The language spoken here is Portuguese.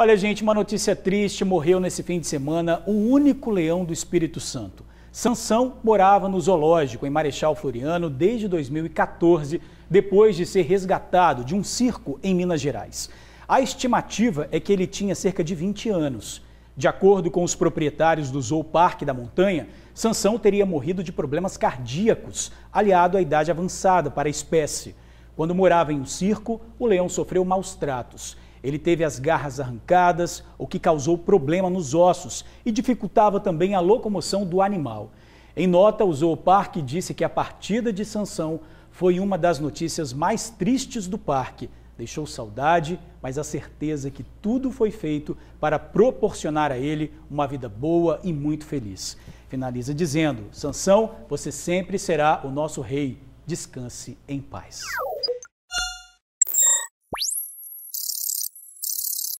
Olha, gente, uma notícia triste: morreu nesse fim de semana o único leão do Espírito Santo. Sansão morava no zoológico em Marechal Floriano desde 2014, depois de ser resgatado de um circo em Minas Gerais. A estimativa é que ele tinha cerca de 20 anos. De acordo com os proprietários do Zooparque da Montanha, Sansão teria morrido de problemas cardíacos, aliado à idade avançada para a espécie. Quando morava em um circo, o leão sofreu maus tratos ele teve as garras arrancadas, o que causou problema nos ossos e dificultava também a locomoção do animal. Em nota, o zooparque disse que a partida de Sansão foi uma das notícias mais tristes do parque. Deixou saudade, mas a certeza que tudo foi feito para proporcionar a ele uma vida boa e muito feliz. Finaliza dizendo: Sansão, você sempre será o nosso rei. Descanse em paz.